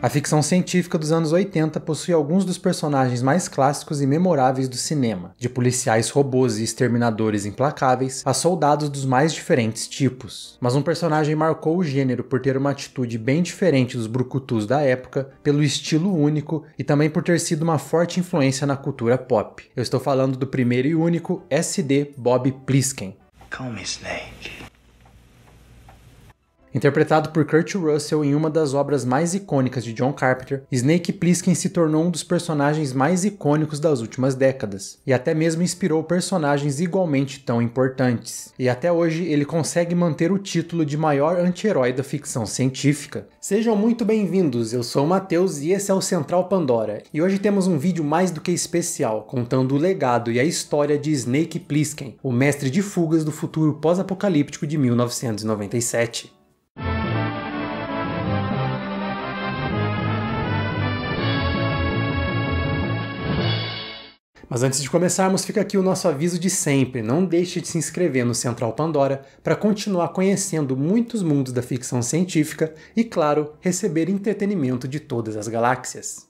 A ficção científica dos anos 80 possui alguns dos personagens mais clássicos e memoráveis do cinema, de policiais robôs e exterminadores implacáveis a soldados dos mais diferentes tipos. Mas um personagem marcou o gênero por ter uma atitude bem diferente dos brucutus da época, pelo estilo único e também por ter sido uma forte influência na cultura pop. Eu estou falando do primeiro e único SD Bob Plisken. Call me Snake. Interpretado por Kurt Russell em uma das obras mais icônicas de John Carpenter, Snake Plissken se tornou um dos personagens mais icônicos das últimas décadas, e até mesmo inspirou personagens igualmente tão importantes. E até hoje ele consegue manter o título de maior anti-herói da ficção científica. Sejam muito bem-vindos, eu sou o Matheus e esse é o Central Pandora, e hoje temos um vídeo mais do que especial, contando o legado e a história de Snake Plissken, o mestre de fugas do futuro pós-apocalíptico de 1997. Mas antes de começarmos, fica aqui o nosso aviso de sempre: não deixe de se inscrever no Central Pandora para continuar conhecendo muitos mundos da ficção científica e, claro, receber entretenimento de todas as galáxias.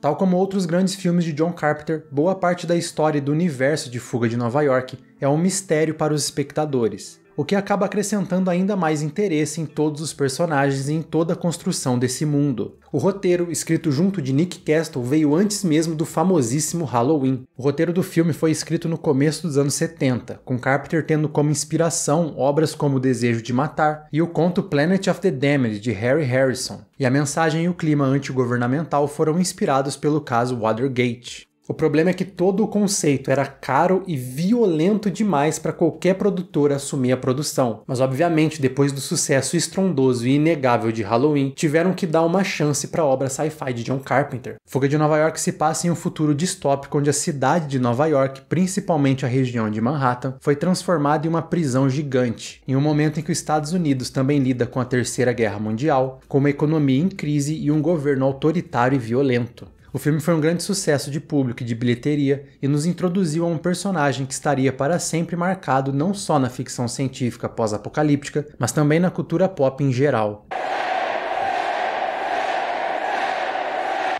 Tal como outros grandes filmes de John Carpenter, boa parte da história do universo de Fuga de Nova York é um mistério para os espectadores o que acaba acrescentando ainda mais interesse em todos os personagens e em toda a construção desse mundo. O roteiro, escrito junto de Nick Castle, veio antes mesmo do famosíssimo Halloween. O roteiro do filme foi escrito no começo dos anos 70, com Carpenter tendo como inspiração obras como O Desejo de Matar e o conto Planet of the Damned, de Harry Harrison. E a mensagem e o clima antigovernamental foram inspirados pelo caso Watergate. O problema é que todo o conceito era caro e violento demais para qualquer produtor assumir a produção. Mas obviamente, depois do sucesso estrondoso e inegável de Halloween, tiveram que dar uma chance para a obra sci-fi de John Carpenter. Fuga de Nova York se passa em um futuro distópico onde a cidade de Nova York, principalmente a região de Manhattan, foi transformada em uma prisão gigante, em um momento em que os Estados Unidos também lida com a Terceira Guerra Mundial, com uma economia em crise e um governo autoritário e violento. O filme foi um grande sucesso de público e de bilheteria e nos introduziu a um personagem que estaria para sempre marcado não só na ficção científica pós-apocalíptica, mas também na cultura pop em geral.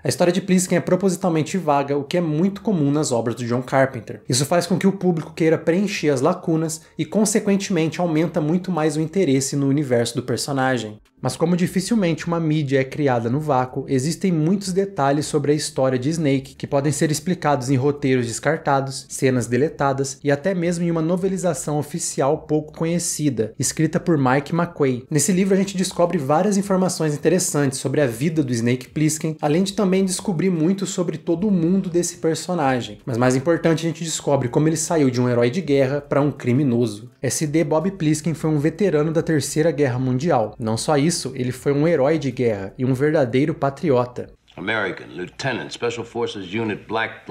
A história de Plissken é propositalmente vaga, o que é muito comum nas obras do John Carpenter. Isso faz com que o público queira preencher as lacunas e, consequentemente, aumenta muito mais o interesse no universo do personagem. Mas como dificilmente uma mídia é criada no vácuo, existem muitos detalhes sobre a história de Snake que podem ser explicados em roteiros descartados, cenas deletadas e até mesmo em uma novelização oficial pouco conhecida, escrita por Mike McQuay. Nesse livro a gente descobre várias informações interessantes sobre a vida do Snake Plissken, além de também também descobrir muito sobre todo o mundo desse personagem. Mas mais importante, a gente descobre como ele saiu de um herói de guerra para um criminoso. SD Bob Pliskin foi um veterano da Terceira Guerra Mundial. Não só isso, ele foi um herói de guerra e um verdadeiro patriota. American, Lieutenant, Special Forces Unit Black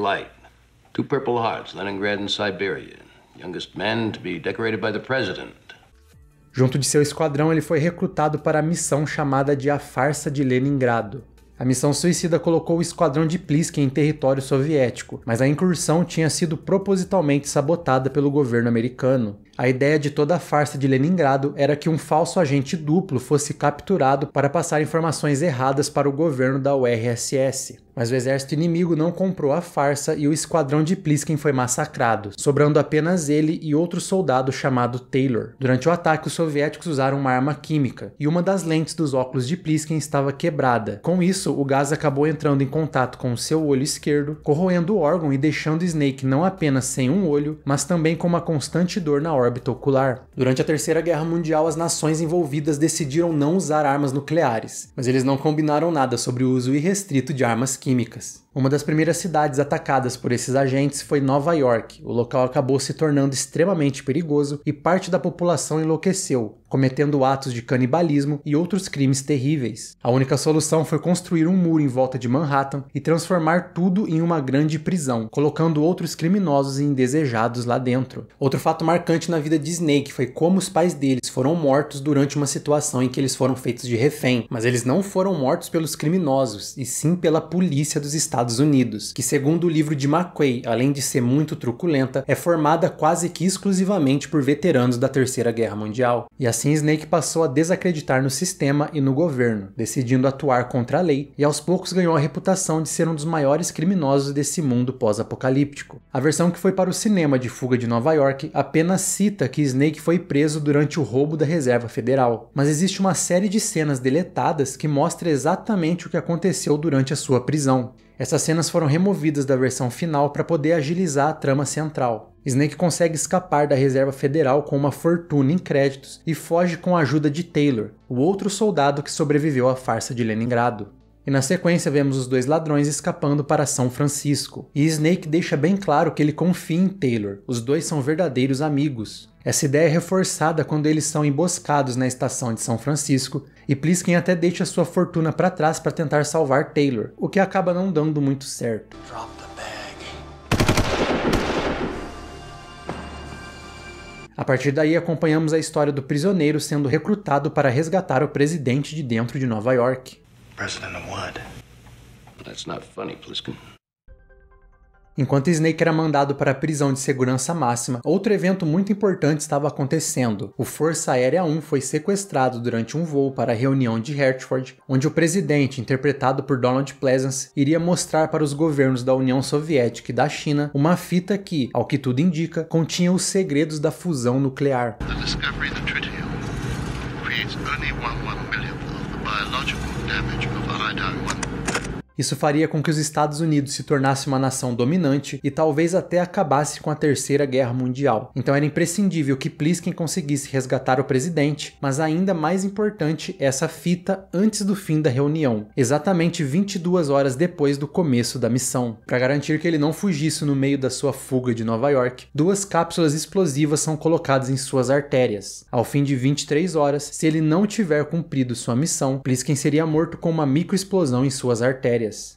Two Purple Hearts, Leningrad and Siberia. Youngest man to be decorated by the president. Junto de seu esquadrão, ele foi recrutado para a missão chamada de A Farsa de Leningrado. A missão suicida colocou o esquadrão de Pliske em território soviético, mas a incursão tinha sido propositalmente sabotada pelo governo americano. A ideia de toda a farsa de Leningrado era que um falso agente duplo fosse capturado para passar informações erradas para o governo da URSS mas o exército inimigo não comprou a farsa e o esquadrão de Plissken foi massacrado, sobrando apenas ele e outro soldado chamado Taylor. Durante o ataque, os soviéticos usaram uma arma química e uma das lentes dos óculos de Plissken estava quebrada. Com isso, o gás acabou entrando em contato com seu olho esquerdo, corroendo o órgão e deixando Snake não apenas sem um olho, mas também com uma constante dor na órbita ocular. Durante a Terceira Guerra Mundial, as nações envolvidas decidiram não usar armas nucleares, mas eles não combinaram nada sobre o uso irrestrito de armas químicas químicas. Uma das primeiras cidades atacadas por esses agentes foi Nova York. O local acabou se tornando extremamente perigoso e parte da população enlouqueceu, cometendo atos de canibalismo e outros crimes terríveis. A única solução foi construir um muro em volta de Manhattan e transformar tudo em uma grande prisão, colocando outros criminosos e indesejados lá dentro. Outro fato marcante na vida de Snake foi como os pais deles foram mortos durante uma situação em que eles foram feitos de refém, mas eles não foram mortos pelos criminosos, e sim pela polícia dos Estados Estados Unidos, que, segundo o livro de McQuay, além de ser muito truculenta, é formada quase que exclusivamente por veteranos da Terceira Guerra Mundial. E assim Snake passou a desacreditar no sistema e no governo, decidindo atuar contra a lei, e aos poucos ganhou a reputação de ser um dos maiores criminosos desse mundo pós-apocalíptico. A versão que foi para o cinema de Fuga de Nova York apenas cita que Snake foi preso durante o roubo da Reserva Federal, mas existe uma série de cenas deletadas que mostra exatamente o que aconteceu durante a sua prisão. Essas cenas foram removidas da versão final para poder agilizar a trama central. Snake consegue escapar da Reserva Federal com uma fortuna em créditos e foge com a ajuda de Taylor, o outro soldado que sobreviveu à farsa de Leningrado. E na sequência vemos os dois ladrões escapando para São Francisco. E Snake deixa bem claro que ele confia em Taylor, os dois são verdadeiros amigos. Essa ideia é reforçada quando eles são emboscados na estação de São Francisco e Pliskin até deixa sua fortuna para trás para tentar salvar Taylor, o que acaba não dando muito certo. A partir daí, acompanhamos a história do prisioneiro sendo recrutado para resgatar o presidente de dentro de Nova York. President Wood. But that's not funny, Plissken. Enquanto Snake era mandado para a prisão de segurança máxima, outro evento muito importante estava acontecendo. O Força Aérea 1 foi sequestrado durante um voo para a reunião de Hertford, onde o presidente, interpretado por Donald Pleasance, iria mostrar para os governos da União Soviética e da China uma fita que, ao que tudo indica, continha os segredos da fusão nuclear. The isso faria com que os Estados Unidos se tornasse uma nação dominante e talvez até acabasse com a Terceira Guerra Mundial. Então era imprescindível que Plissken conseguisse resgatar o presidente, mas ainda mais importante é essa fita antes do fim da reunião, exatamente 22 horas depois do começo da missão. Para garantir que ele não fugisse no meio da sua fuga de Nova York, duas cápsulas explosivas são colocadas em suas artérias. Ao fim de 23 horas, se ele não tiver cumprido sua missão, Plissken seria morto com uma microexplosão em suas artérias férias.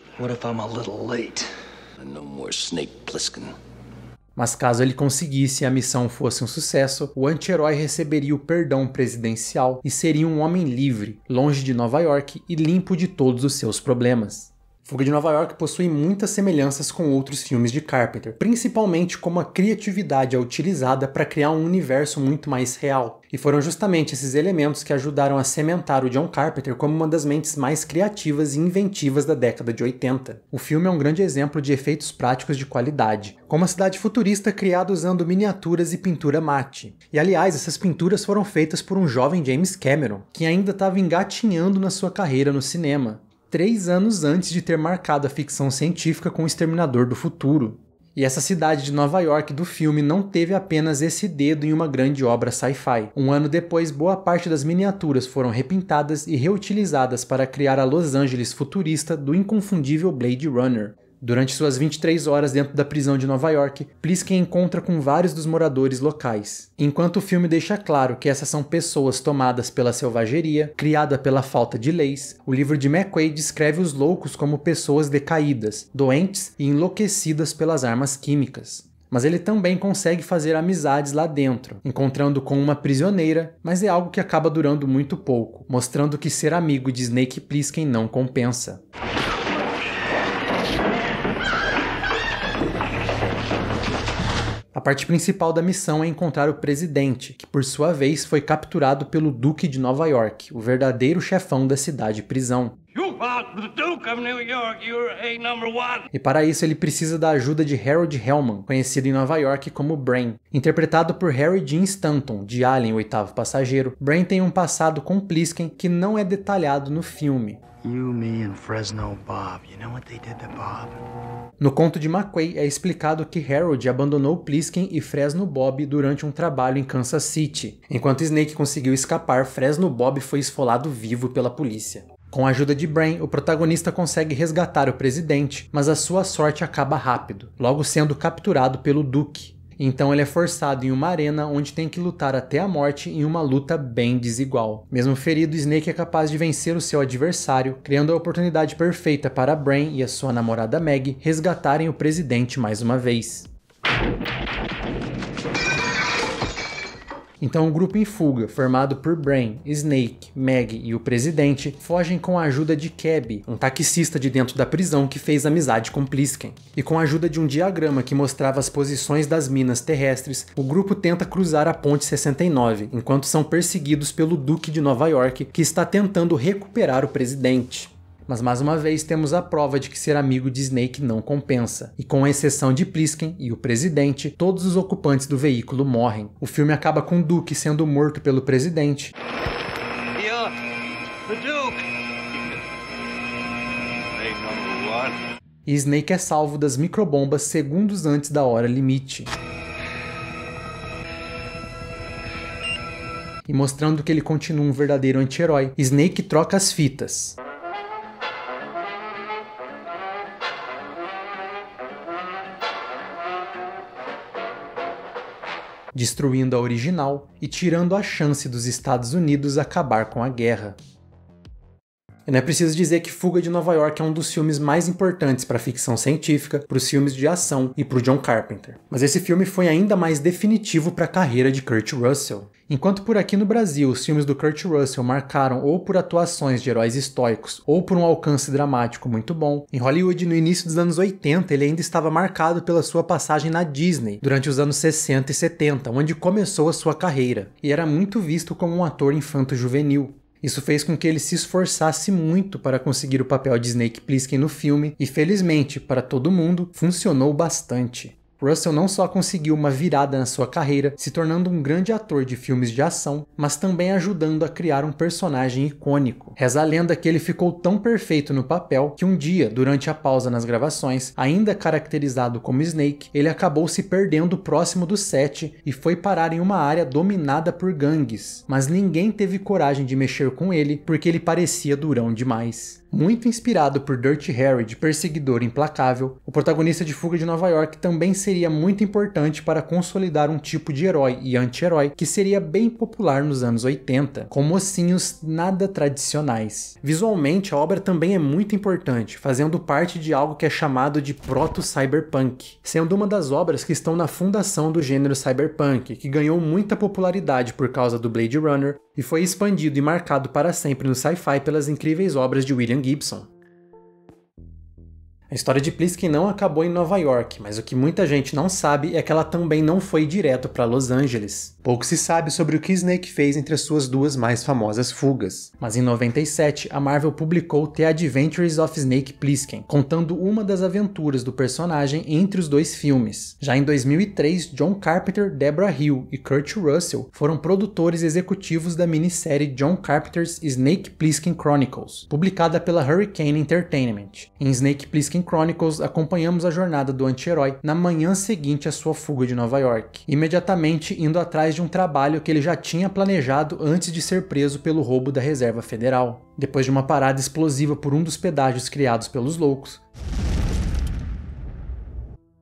Mas caso ele conseguisse e a missão fosse um sucesso, o anti-herói receberia o perdão presidencial e seria um homem livre, longe de Nova York e limpo de todos os seus problemas. Fuga de Nova York possui muitas semelhanças com outros filmes de Carpenter, principalmente como a criatividade é utilizada para criar um universo muito mais real. E foram justamente esses elementos que ajudaram a cementar o John Carpenter como uma das mentes mais criativas e inventivas da década de 80. O filme é um grande exemplo de efeitos práticos de qualidade, como a cidade futurista criada usando miniaturas e pintura mate. E aliás, essas pinturas foram feitas por um jovem James Cameron, que ainda estava engatinhando na sua carreira no cinema três anos antes de ter marcado a ficção científica com o Exterminador do Futuro. E essa cidade de Nova York do filme não teve apenas esse dedo em uma grande obra sci-fi. Um ano depois, boa parte das miniaturas foram repintadas e reutilizadas para criar a Los Angeles futurista do inconfundível Blade Runner. Durante suas 23 horas dentro da prisão de Nova York, Plissken encontra com vários dos moradores locais. Enquanto o filme deixa claro que essas são pessoas tomadas pela selvageria, criada pela falta de leis, o livro de McQuaid descreve os loucos como pessoas decaídas, doentes e enlouquecidas pelas armas químicas mas ele também consegue fazer amizades lá dentro, encontrando com uma prisioneira, mas é algo que acaba durando muito pouco, mostrando que ser amigo de Snake Plissken não compensa. A parte principal da missão é encontrar o presidente, que por sua vez foi capturado pelo Duque de Nova York, o verdadeiro chefão da cidade-prisão. E para isso ele precisa da ajuda de Harold Hellman, conhecido em Nova York como Brain. Interpretado por Harry Dean Stanton, de Alien, o oitavo passageiro, Brain tem um passado com Plisken que não é detalhado no filme. No conto de McQuay é explicado que Harold abandonou Plisken e Fresno Bob durante um trabalho em Kansas City. Enquanto Snake conseguiu escapar, Fresno Bob foi esfolado vivo pela polícia. Com a ajuda de Brain, o protagonista consegue resgatar o presidente, mas a sua sorte acaba rápido, logo sendo capturado pelo Duke. Então ele é forçado em uma arena onde tem que lutar até a morte em uma luta bem desigual. Mesmo ferido, Snake é capaz de vencer o seu adversário, criando a oportunidade perfeita para Brain e a sua namorada Meg resgatarem o presidente mais uma vez. Então, o grupo em fuga, formado por Brain, Snake, Meg e o presidente, fogem com a ajuda de Keb, um taxista de dentro da prisão que fez amizade com Plisken. E com a ajuda de um diagrama que mostrava as posições das minas terrestres, o grupo tenta cruzar a Ponte 69, enquanto são perseguidos pelo Duque de Nova York, que está tentando recuperar o presidente. Mas mais uma vez temos a prova de que ser amigo de Snake não compensa. E com exceção de Plisken e o presidente, todos os ocupantes do veículo morrem. O filme acaba com Duke sendo morto pelo presidente. E Snake é salvo das microbombas segundos antes da hora limite. e mostrando que ele continua um verdadeiro anti-herói, Snake troca as fitas. destruindo a original e tirando a chance dos Estados Unidos acabar com a guerra. E não é preciso dizer que Fuga de Nova York é um dos filmes mais importantes para a ficção científica, para os filmes de ação e para o John Carpenter. Mas esse filme foi ainda mais definitivo para a carreira de Kurt Russell. Enquanto por aqui no Brasil os filmes do Kurt Russell marcaram ou por atuações de heróis estoicos ou por um alcance dramático muito bom, em Hollywood no início dos anos 80 ele ainda estava marcado pela sua passagem na Disney durante os anos 60 e 70, onde começou a sua carreira, e era muito visto como um ator infanto-juvenil. Isso fez com que ele se esforçasse muito para conseguir o papel de Snake Plissken no filme, e felizmente, para todo mundo, funcionou bastante. Russell não só conseguiu uma virada na sua carreira, se tornando um grande ator de filmes de ação, mas também ajudando a criar um personagem icônico. Reza a lenda que ele ficou tão perfeito no papel que um dia, durante a pausa nas gravações, ainda caracterizado como Snake, ele acabou se perdendo próximo do set e foi parar em uma área dominada por gangues, mas ninguém teve coragem de mexer com ele porque ele parecia durão demais. Muito inspirado por Dirty Harry de Perseguidor Implacável, o protagonista de Fuga de Nova York também seria muito importante para consolidar um tipo de herói e anti-herói que seria bem popular nos anos 80, com mocinhos nada tradicionais. Visualmente, a obra também é muito importante, fazendo parte de algo que é chamado de proto-cyberpunk, sendo uma das obras que estão na fundação do gênero cyberpunk, que ganhou muita popularidade por causa do Blade Runner e foi expandido e marcado para sempre no sci-fi pelas incríveis obras de William Gibson. A história de Pliskin não acabou em Nova York, mas o que muita gente não sabe é que ela também não foi direto para Los Angeles. Pouco se sabe sobre o que Snake fez entre as suas duas mais famosas fugas. Mas em 97, a Marvel publicou The Adventures of Snake Plissken, contando uma das aventuras do personagem entre os dois filmes. Já em 2003, John Carpenter, Deborah Hill e Kurt Russell foram produtores executivos da minissérie John Carpenter's Snake Plissken Chronicles, publicada pela Hurricane Entertainment. Em Snake Plissken Manhattan Chronicles, acompanhamos a jornada do anti-herói na manhã seguinte à sua fuga de Nova York, imediatamente indo atrás de um trabalho que ele já tinha planejado antes de ser preso pelo roubo da Reserva Federal, depois de uma parada explosiva por um dos pedágios criados pelos loucos.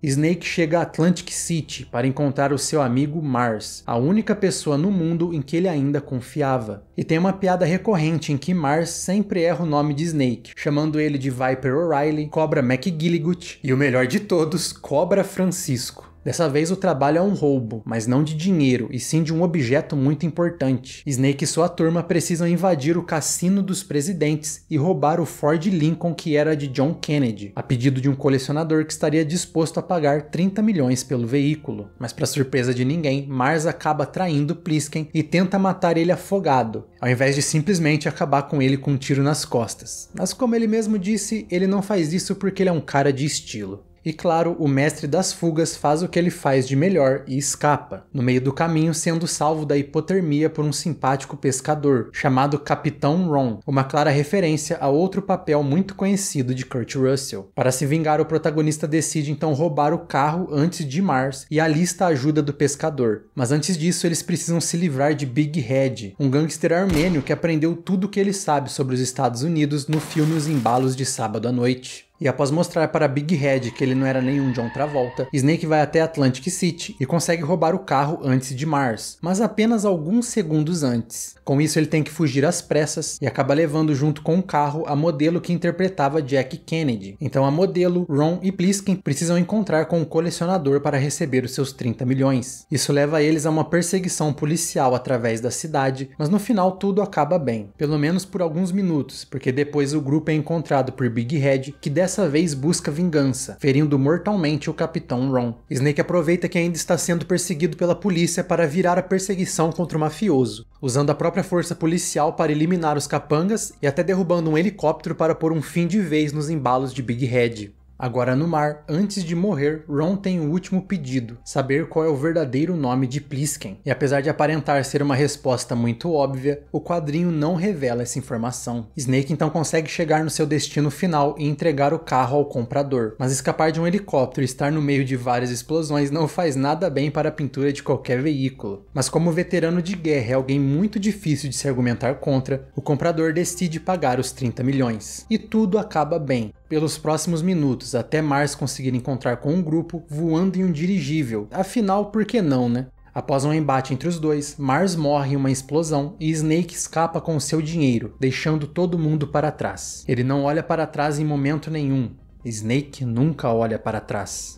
Snake chega a Atlantic City para encontrar o seu amigo Mars, a única pessoa no mundo em que ele ainda confiava. E tem uma piada recorrente em que Mars sempre erra o nome de Snake, chamando ele de Viper O'Reilly, Cobra McGilligut e o melhor de todos, Cobra Francisco. Dessa vez o trabalho é um roubo, mas não de dinheiro, e sim de um objeto muito importante. Snake e sua turma precisam invadir o cassino dos presidentes e roubar o Ford Lincoln que era de John Kennedy, a pedido de um colecionador que estaria disposto a pagar 30 milhões pelo veículo. Mas para surpresa de ninguém, Mars acaba traindo Plisken e tenta matar ele afogado, ao invés de simplesmente acabar com ele com um tiro nas costas. Mas como ele mesmo disse, ele não faz isso porque ele é um cara de estilo. E claro, o mestre das fugas faz o que ele faz de melhor e escapa, no meio do caminho sendo salvo da hipotermia por um simpático pescador, chamado Capitão Ron, uma clara referência a outro papel muito conhecido de Kurt Russell. Para se vingar, o protagonista decide então roubar o carro antes de Mars e alista a ajuda do pescador. Mas antes disso, eles precisam se livrar de Big Head, um gangster armênio que aprendeu tudo o que ele sabe sobre os Estados Unidos no filme Os Embalos de Sábado à Noite. E após mostrar para Big Red que ele não era nenhum John Travolta, Snake vai até Atlantic City e consegue roubar o carro antes de Mars, mas apenas alguns segundos antes. Com isso, ele tem que fugir às pressas e acaba levando junto com o carro a modelo que interpretava Jack Kennedy. Então a modelo, Ron e Pliskin precisam encontrar com o um colecionador para receber os seus 30 milhões. Isso leva eles a uma perseguição policial através da cidade, mas no final tudo acaba bem, pelo menos por alguns minutos, porque depois o grupo é encontrado por Big Red, que dessa vez busca vingança, ferindo mortalmente o capitão Ron. Snake aproveita que ainda está sendo perseguido pela polícia para virar a perseguição contra o mafioso, usando a própria força policial para eliminar os capangas e até derrubando um helicóptero para pôr um fim de vez nos embalos de Big Head. Agora no mar, antes de morrer, Ron tem o um último pedido: saber qual é o verdadeiro nome de Plisken. E apesar de aparentar ser uma resposta muito óbvia, o quadrinho não revela essa informação. Snake então consegue chegar no seu destino final e entregar o carro ao comprador, mas escapar de um helicóptero e estar no meio de várias explosões não faz nada bem para a pintura de qualquer veículo. Mas como veterano de guerra é alguém muito difícil de se argumentar contra, o comprador decide pagar os 30 milhões. E tudo acaba bem pelos próximos minutos, até Mars conseguir encontrar com um grupo voando em um dirigível. Afinal, por que não, né? Após um embate entre os dois, Mars morre em uma explosão e Snake escapa com seu dinheiro, deixando todo mundo para trás. Ele não olha para trás em momento nenhum. Snake nunca olha para trás.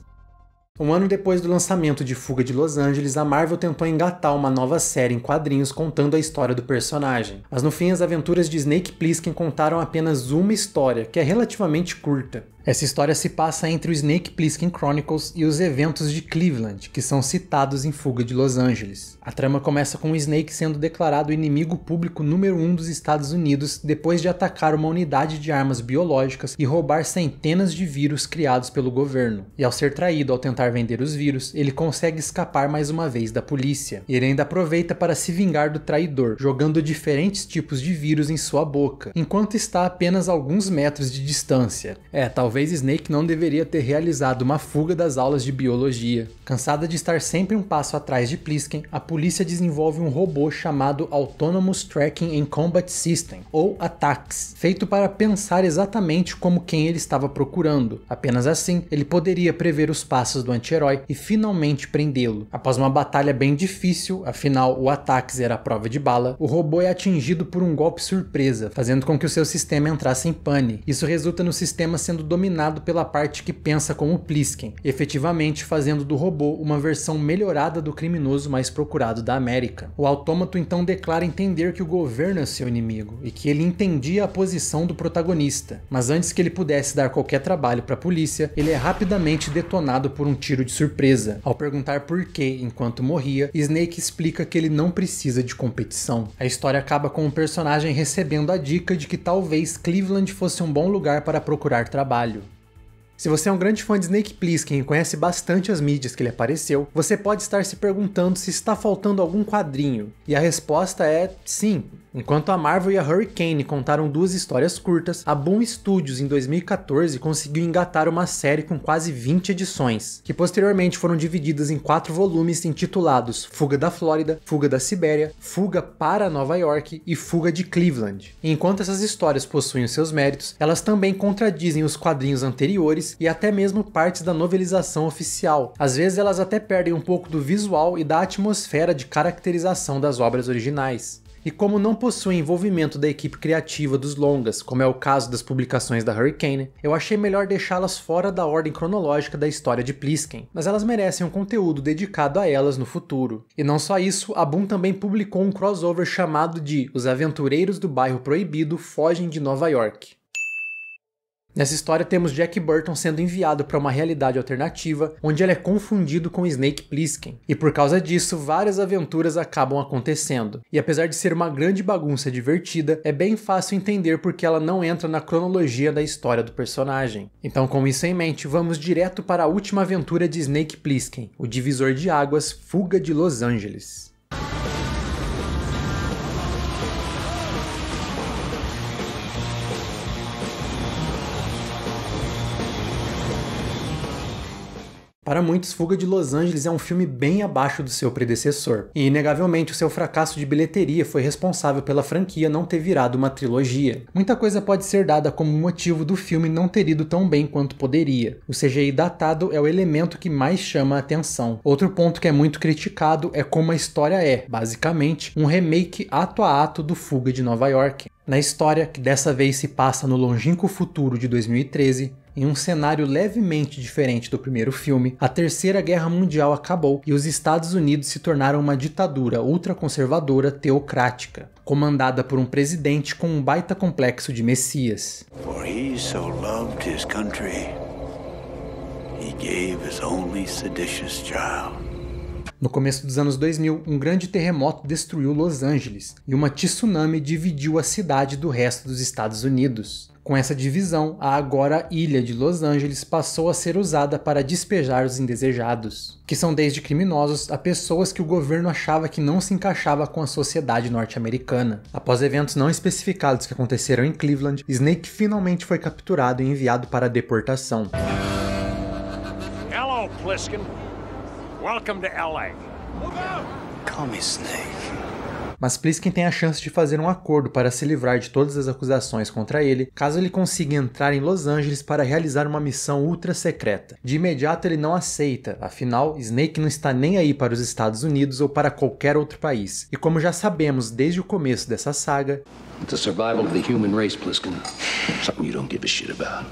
Um ano depois do lançamento de Fuga de Los Angeles, a Marvel tentou engatar uma nova série em quadrinhos contando a história do personagem. Mas no fim, as aventuras de Snake Plissken contaram apenas uma história, que é relativamente curta. Essa história se passa entre o Snake Plissken Chronicles e os eventos de Cleveland, que são citados em Fuga de Los Angeles. A trama começa com o Snake sendo declarado inimigo público número um dos Estados Unidos depois de atacar uma unidade de armas biológicas e roubar centenas de vírus criados pelo governo. E ao ser traído ao tentar vender os vírus, ele consegue escapar mais uma vez da polícia. Ele ainda aproveita para se vingar do traidor, jogando diferentes tipos de vírus em sua boca, enquanto está a apenas alguns metros de distância. É, talvez talvez Snake não deveria ter realizado uma fuga das aulas de biologia. Cansada de estar sempre um passo atrás de Plissken, a polícia desenvolve um robô chamado Autonomous Tracking and Combat System, ou ATAX, feito para pensar exatamente como quem ele estava procurando. Apenas assim, ele poderia prever os passos do anti-herói e finalmente prendê-lo. Após uma batalha bem difícil, afinal o Atax era a prova de bala, o robô é atingido por um golpe surpresa, fazendo com que o seu sistema entrasse em pane. Isso resulta no sistema sendo dominado dominado pela parte que pensa como Plisken, efetivamente fazendo do robô uma versão melhorada do criminoso mais procurado da América. O autômato então declara entender que o governo é seu inimigo e que ele entendia a posição do protagonista, mas antes que ele pudesse dar qualquer trabalho para a polícia, ele é rapidamente detonado por um tiro de surpresa. Ao perguntar por que, enquanto morria, Snake explica que ele não precisa de competição. A história acaba com o personagem recebendo a dica de que talvez Cleveland fosse um bom lugar para procurar trabalho se você é um grande fã de Snake Plissken e conhece bastante as mídias que ele apareceu, você pode estar se perguntando se está faltando algum quadrinho. E a resposta é sim, Enquanto a Marvel e a Hurricane contaram duas histórias curtas, a Boom Studios em 2014 conseguiu engatar uma série com quase 20 edições, que posteriormente foram divididas em quatro volumes intitulados Fuga da Flórida, Fuga da Sibéria, Fuga para Nova York e Fuga de Cleveland. E enquanto essas histórias possuem seus méritos, elas também contradizem os quadrinhos anteriores e até mesmo partes da novelização oficial. Às vezes elas até perdem um pouco do visual e da atmosfera de caracterização das obras originais. E como não possui envolvimento da equipe criativa dos longas, como é o caso das publicações da Hurricane, eu achei melhor deixá-las fora da ordem cronológica da história de Plisken, mas elas merecem um conteúdo dedicado a elas no futuro. E não só isso, a Boom também publicou um crossover chamado de Os Aventureiros do Bairro Proibido Fogem de Nova York. Nessa história temos Jack Burton sendo enviado para uma realidade alternativa, onde ele é confundido com Snake Plissken, e por causa disso várias aventuras acabam acontecendo. E apesar de ser uma grande bagunça divertida, é bem fácil entender porque ela não entra na cronologia da história do personagem. Então, com isso em mente, vamos direto para a última aventura de Snake Plissken, o divisor de águas Fuga de Los Angeles. Para muitos, Fuga de Los Angeles é um filme bem abaixo do seu predecessor, e inegavelmente o seu fracasso de bilheteria foi responsável pela franquia não ter virado uma trilogia. Muita coisa pode ser dada como motivo do filme não ter ido tão bem quanto poderia. O CGI datado é o elemento que mais chama a atenção. Outro ponto que é muito criticado é como a história é, basicamente, um remake ato a ato do Fuga de Nova York. Na história, que dessa vez se passa no longínquo futuro de 2013, em um cenário levemente diferente do primeiro filme, a Terceira Guerra Mundial acabou e os Estados Unidos se tornaram uma ditadura ultraconservadora teocrática, comandada por um presidente com um baita complexo de messias. No começo dos anos 2000, um grande terremoto destruiu Los Angeles e uma tsunami dividiu a cidade do resto dos Estados Unidos. Com essa divisão, a agora ilha de Los Angeles passou a ser usada para despejar os indesejados, que são desde criminosos a pessoas que o governo achava que não se encaixava com a sociedade norte-americana. Após eventos não especificados que aconteceram em Cleveland, Snake finalmente foi capturado e enviado para a deportação. Hello, Pliskin. Welcome to LA. Call me Snake mas Plissken tem a chance de fazer um acordo para se livrar de todas as acusações contra ele, caso ele consiga entrar em Los Angeles para realizar uma missão ultra secreta. De imediato ele não aceita, afinal, Snake não está nem aí para os Estados Unidos ou para qualquer outro país. E como já sabemos desde o começo dessa saga, It's survival of the human race, Something you don't give a shit about.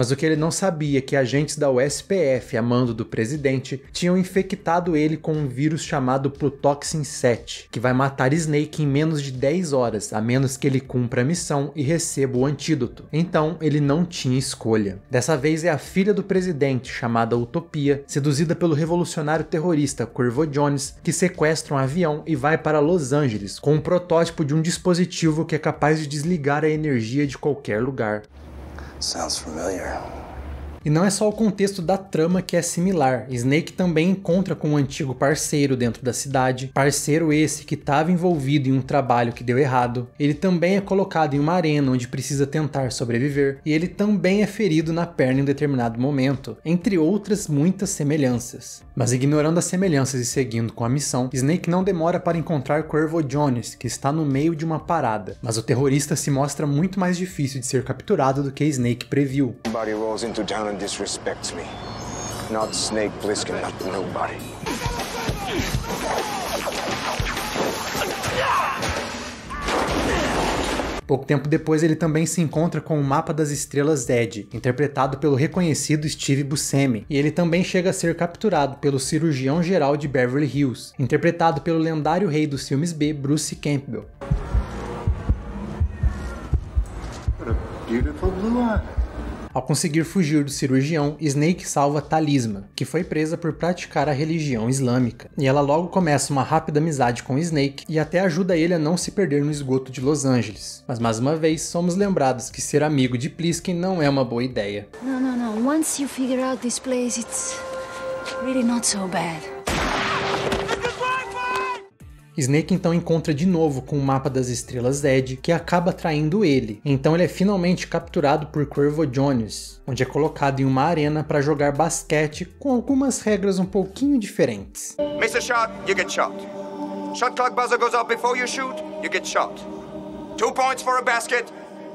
Mas o que ele não sabia é que agentes da USPF, a mando do presidente, tinham infectado ele com um vírus chamado Plutoxin 7, que vai matar Snake em menos de 10 horas, a menos que ele cumpra a missão e receba o antídoto. Então, ele não tinha escolha. Dessa vez é a filha do presidente, chamada Utopia, seduzida pelo revolucionário terrorista Corvo Jones, que sequestra um avião e vai para Los Angeles com um protótipo de um dispositivo que é capaz de desligar a energia de qualquer lugar. Sounds familiar. E não é só o contexto da trama que é similar. Snake também encontra com um antigo parceiro dentro da cidade, parceiro esse que estava envolvido em um trabalho que deu errado. Ele também é colocado em uma arena onde precisa tentar sobreviver, e ele também é ferido na perna em um determinado momento, entre outras muitas semelhanças. Mas ignorando as semelhanças e seguindo com a missão, Snake não demora para encontrar Corvo Jones, que está no meio de uma parada, mas o terrorista se mostra muito mais difícil de ser capturado do que Snake previu. rolls into town anyone disrespects me. Not Snake Plissken, not nobody. Pouco tempo depois, ele também se encontra com o Mapa das Estrelas Ed, interpretado pelo reconhecido Steve Buscemi, e ele também chega a ser capturado pelo cirurgião geral de Beverly Hills, interpretado pelo lendário rei dos filmes B, Bruce Campbell. What a beautiful blue eye. Ao conseguir fugir do cirurgião, Snake salva Talisma, que foi presa por praticar a religião islâmica, e ela logo começa uma rápida amizade com Snake e até ajuda ele a não se perder no esgoto de Los Angeles. Mas mais uma vez, somos lembrados que ser amigo de Pliskin não é uma boa ideia. Não, não, não. Once you figure out this place, it's really not so bad. Snake então encontra de novo com o mapa das estrelas Ed, que acaba traindo ele. Então ele é finalmente capturado por Corvo Jones, onde é colocado em uma arena para jogar basquete com algumas regras um pouquinho diferentes. Mr. shot, you get shot. Shot clock buzzer goes off before you shoot, you get shot. Two points for a basket,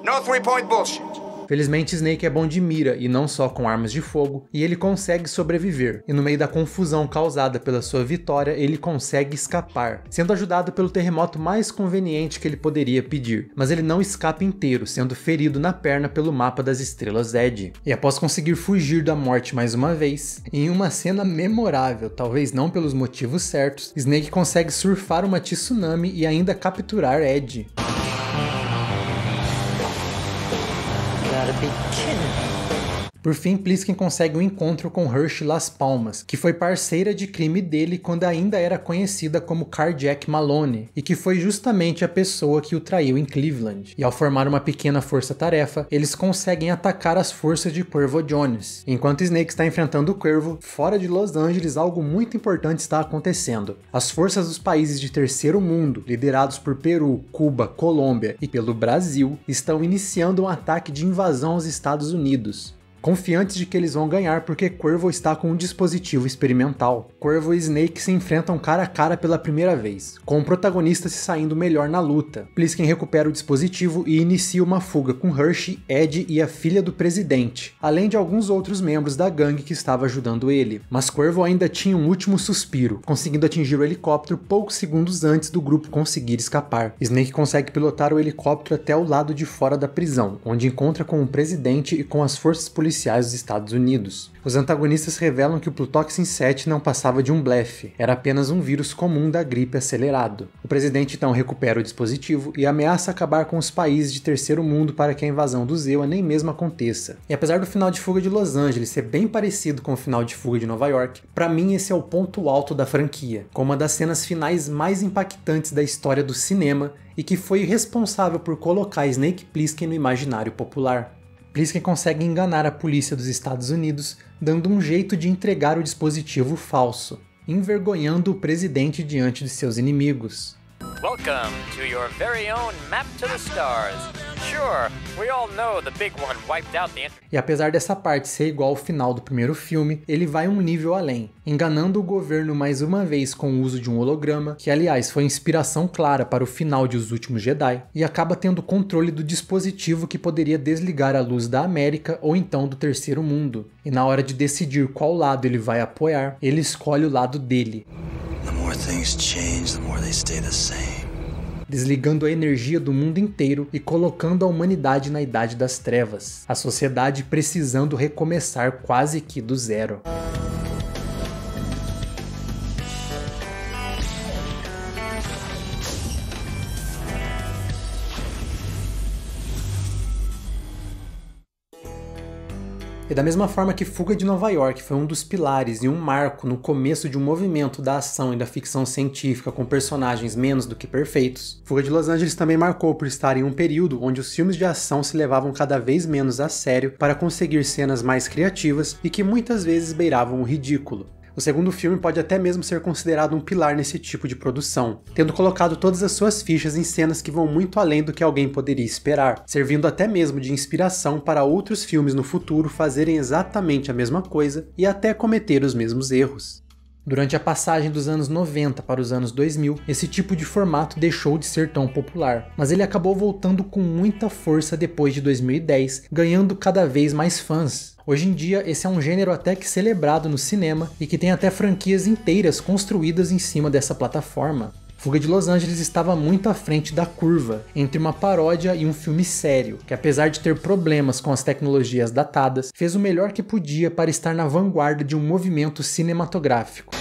no three point bullshit. Felizmente, Snake é bom de mira e não só com armas de fogo, e ele consegue sobreviver. E no meio da confusão causada pela sua vitória, ele consegue escapar, sendo ajudado pelo terremoto mais conveniente que ele poderia pedir. Mas ele não escapa inteiro, sendo ferido na perna pelo mapa das estrelas Ed. E após conseguir fugir da morte mais uma vez, em uma cena memorável, talvez não pelos motivos certos, Snake consegue surfar uma tsunami e ainda capturar Ed. gotta be Por fim, Plissken consegue um encontro com Hirsch Las Palmas, que foi parceira de crime dele quando ainda era conhecida como Carjack Malone, e que foi justamente a pessoa que o traiu em Cleveland. E ao formar uma pequena força-tarefa, eles conseguem atacar as forças de Cuervo Jones. Enquanto Snake está enfrentando o Cuervo, fora de Los Angeles algo muito importante está acontecendo. As forças dos países de terceiro mundo, liderados por Peru, Cuba, Colômbia e pelo Brasil, estão iniciando um ataque de invasão aos Estados Unidos confiantes de que eles vão ganhar porque Quervo está com um dispositivo experimental. Corvo e Snake se enfrentam cara a cara pela primeira vez, com o protagonista se saindo melhor na luta. Plissken recupera o dispositivo e inicia uma fuga com Hershey, Ed e a filha do presidente, além de alguns outros membros da gangue que estava ajudando ele. Mas Corvo ainda tinha um último suspiro, conseguindo atingir o helicóptero poucos segundos antes do grupo conseguir escapar. Snake consegue pilotar o helicóptero até o lado de fora da prisão, onde encontra com o presidente e com as forças policiais dos Estados Unidos. Os antagonistas revelam que o Plutoxin 7 não passava tratava de um blefe, era apenas um vírus comum da gripe acelerado. O presidente então recupera o dispositivo e ameaça acabar com os países de terceiro mundo para que a invasão do Zewa nem mesmo aconteça. E apesar do final de fuga de Los Angeles ser bem parecido com o final de fuga de Nova York, para mim esse é o ponto alto da franquia, com uma das cenas finais mais impactantes da história do cinema e que foi responsável por colocar Snake Plissken no imaginário popular. Plisken consegue enganar a polícia dos Estados Unidos, dando um jeito de entregar o dispositivo falso, envergonhando o presidente diante de seus inimigos. Welcome to your very own Map to the Stars. Sure, we all know the big one wiped out the E apesar dessa parte ser igual ao final do primeiro filme, ele vai um nível além, enganando o governo mais uma vez com o uso de um holograma, que aliás foi inspiração clara para o final de Os Últimos Jedi, e acaba tendo controle do dispositivo que poderia desligar a luz da América ou então do terceiro mundo. E na hora de decidir qual lado ele vai apoiar, ele escolhe o lado dele. The more things change, the more they stay the same desligando a energia do mundo inteiro e colocando a humanidade na idade das trevas, a sociedade precisando recomeçar quase que do zero. E da mesma forma que Fuga de Nova York foi um dos pilares e um marco no começo de um movimento da ação e da ficção científica com personagens menos do que perfeitos, Fuga de Los Angeles também marcou por estar em um período onde os filmes de ação se levavam cada vez menos a sério para conseguir cenas mais criativas e que muitas vezes beiravam o ridículo. O segundo filme pode até mesmo ser considerado um pilar nesse tipo de produção, tendo colocado todas as suas fichas em cenas que vão muito além do que alguém poderia esperar, servindo até mesmo de inspiração para outros filmes no futuro fazerem exatamente a mesma coisa e até cometer os mesmos erros. Durante a passagem dos anos 90 para os anos 2000, esse tipo de formato deixou de ser tão popular, mas ele acabou voltando com muita força depois de 2010, ganhando cada vez mais fãs. Hoje em dia, esse é um gênero até que celebrado no cinema e que tem até franquias inteiras construídas em cima dessa plataforma. Fuga de Los Angeles estava muito à frente da curva, entre uma paródia e um filme sério, que apesar de ter problemas com as tecnologias datadas, fez o melhor que podia para estar na vanguarda de um movimento cinematográfico.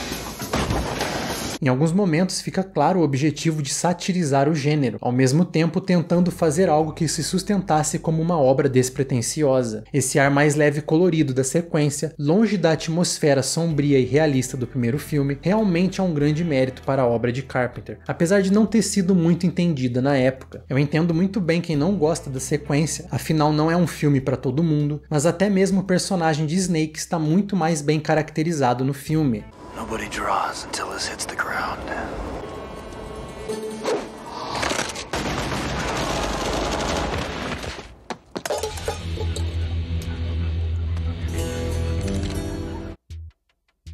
Em alguns momentos fica claro o objetivo de satirizar o gênero, ao mesmo tempo tentando fazer algo que se sustentasse como uma obra despretensiosa. Esse ar mais leve e colorido da sequência, longe da atmosfera sombria e realista do primeiro filme, realmente é um grande mérito para a obra de Carpenter, apesar de não ter sido muito entendida na época. Eu entendo muito bem quem não gosta da sequência, afinal não é um filme para todo mundo, mas até mesmo o personagem de Snake está muito mais bem caracterizado no filme. Nobody draws until this hits the ground.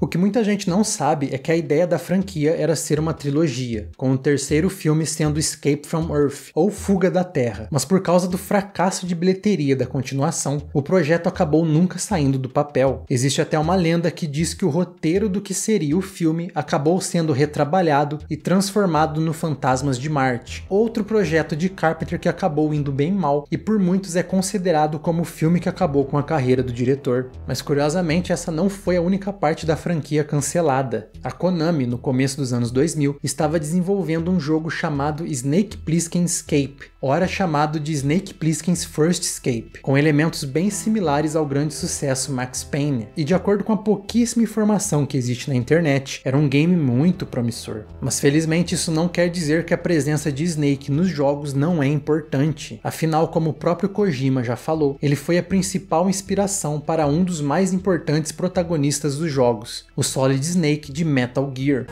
O que muita gente não sabe é que a ideia da franquia era ser uma trilogia, com o terceiro filme sendo Escape from Earth, ou Fuga da Terra, mas por causa do fracasso de bilheteria da continuação, o projeto acabou nunca saindo do papel. Existe até uma lenda que diz que o roteiro do que seria o filme acabou sendo retrabalhado e transformado no Fantasmas de Marte, outro projeto de Carpenter que acabou indo bem mal e por muitos é considerado como o filme que acabou com a carreira do diretor. Mas curiosamente, essa não foi a única parte da franquia franquia cancelada. A Konami, no começo dos anos 2000, estava desenvolvendo um jogo chamado Snake Plissken Escape, ora chamado de Snake Plissken's First Escape, com elementos bem similares ao grande sucesso Max Payne, e de acordo com a pouquíssima informação que existe na internet, era um game muito promissor. Mas felizmente isso não quer dizer que a presença de Snake nos jogos não é importante, afinal como o próprio Kojima já falou, ele foi a principal inspiração para um dos mais importantes protagonistas dos jogos, o Solid Snake de Metal Gear.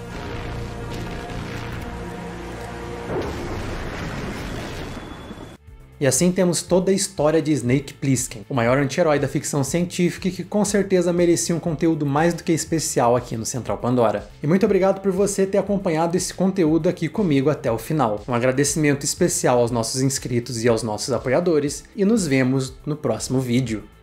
E assim temos toda a história de Snake Plissken, o maior anti-herói da ficção científica que com certeza merecia um conteúdo mais do que especial aqui no Central Pandora. E muito obrigado por você ter acompanhado esse conteúdo aqui comigo até o final. Um agradecimento especial aos nossos inscritos e aos nossos apoiadores, e nos vemos no próximo vídeo.